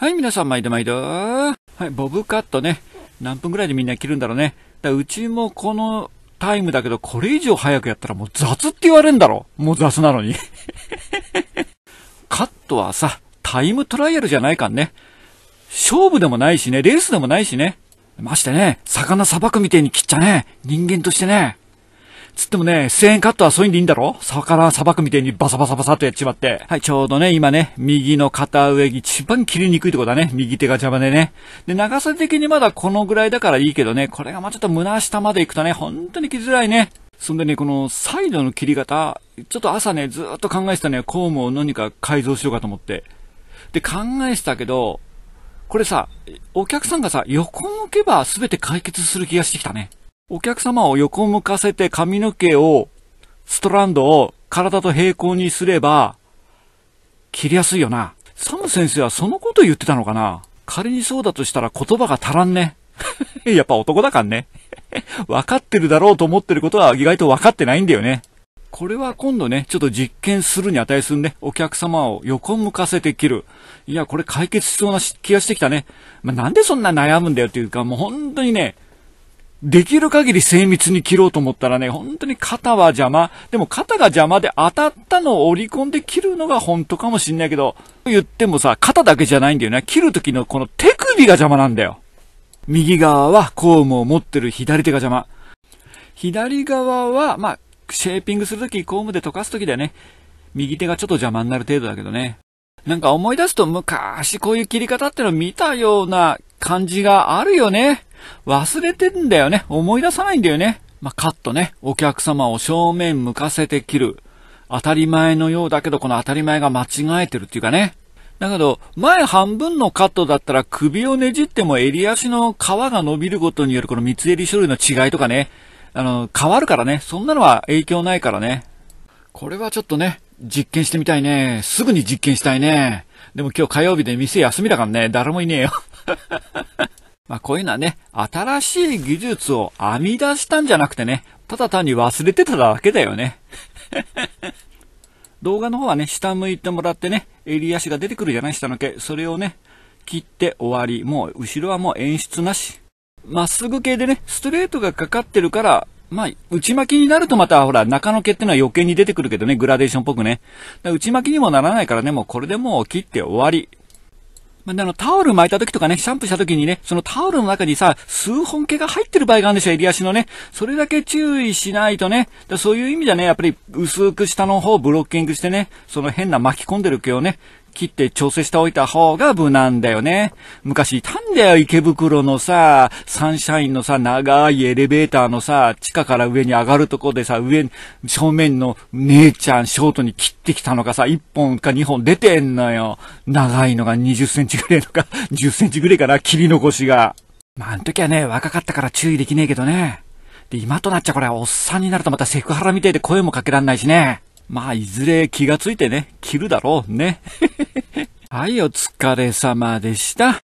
はい、皆さん、毎度毎度。はい、ボブカットね。何分ぐらいでみんな切るんだろうね。だうちもこのタイムだけど、これ以上早くやったらもう雑って言われんだろ。もう雑なのに。カットはさ、タイムトライアルじゃないかんね。勝負でもないしね、レースでもないしね。ましてね、魚砂漠みてえに切っちゃね、人間としてね。つってもね、1000円カットはそういうんでいいんだろ魚さばくみたいにバサバサバサっとやっちまって。はい、ちょうどね、今ね、右の肩上に一番切りにくいとこだね。右手が邪魔でね。で、長さ的にまだこのぐらいだからいいけどね、これがまあちょっと胸下まで行くとね、本当に切りづらいね。そんでね、このサイドの切り方、ちょっと朝ね、ずっと考えてたね、コームを何か改造しようかと思って。で、考えてたけど、これさ、お客さんがさ、横向けば全て解決する気がしてきたね。お客様を横向かせて髪の毛を、ストランドを体と平行にすれば、切りやすいよな。サム先生はそのこと言ってたのかな仮にそうだとしたら言葉が足らんね。やっぱ男だかんね。分かってるだろうと思ってることは意外と分かってないんだよね。これは今度ね、ちょっと実験するに値するね。お客様を横向かせて切る。いや、これ解決しそうな気がしてきたね。まあ、なんでそんな悩むんだよっていうか、もう本当にね、できる限り精密に切ろうと思ったらね、本当に肩は邪魔。でも肩が邪魔で当たったのを折り込んで切るのが本当かもしんないけど、言ってもさ、肩だけじゃないんだよね。切る時のこの手首が邪魔なんだよ。右側はコームを持ってる左手が邪魔。左側は、まあ、シェーピングするとき、コームで溶かすときだよね。右手がちょっと邪魔になる程度だけどね。なんか思い出すと昔こういう切り方っての見たような感じがあるよね。忘れてんだよね。思い出さないんだよね。まあ、カットね。お客様を正面向かせて切る。当たり前のようだけど、この当たり前が間違えてるっていうかね。だけど、前半分のカットだったら首をねじっても襟足の皮が伸びることによるこの三つ襟種類の違いとかね、あの、変わるからね、そんなのは影響ないからね。これはちょっとね、実験してみたいね。すぐに実験したいね。でも今日火曜日で店休みだからね、誰もいねえよ。まあこういうのはね、新しい技術を編み出したんじゃなくてね、ただ単に忘れてただけだよね。動画の方はね、下向いてもらってね、襟足が出てくるじゃない下の毛。それをね、切って終わり。もう、後ろはもう演出なし。まっすぐ系でね、ストレートがかかってるから、まあ、内巻きになるとまた、ほら、中の毛ってのは余計に出てくるけどね、グラデーションっぽくね。内巻きにもならないからね、もうこれでもう切って終わり。まあ、あの、タオル巻いた時とかね、シャンプーした時にね、そのタオルの中にさ、数本毛が入ってる場合があるんですよ、襟足のね。それだけ注意しないとね、だそういう意味ではね、やっぱり薄く下の方をブロッキングしてね、その変な巻き込んでる毛をね、切って調整しておいた方が無難だよね。昔いたんだよ、池袋のさ、サンシャインのさ、長いエレベーターのさ、地下から上に上がるとこでさ、上、正面の姉ちゃん、ショートに切ってきたのがさ、1本か2本出てんのよ。長いのが20センチぐらいのか、10 センチぐらいかな、切り残しが。まあ、あの時はね、若かったから注意できねえけどね。で、今となっちゃこれ、おっさんになるとまたセクハラみたいで声もかけらんないしね。まあ、いずれ気がついてね、切るだろうね。はい、お疲れ様でした。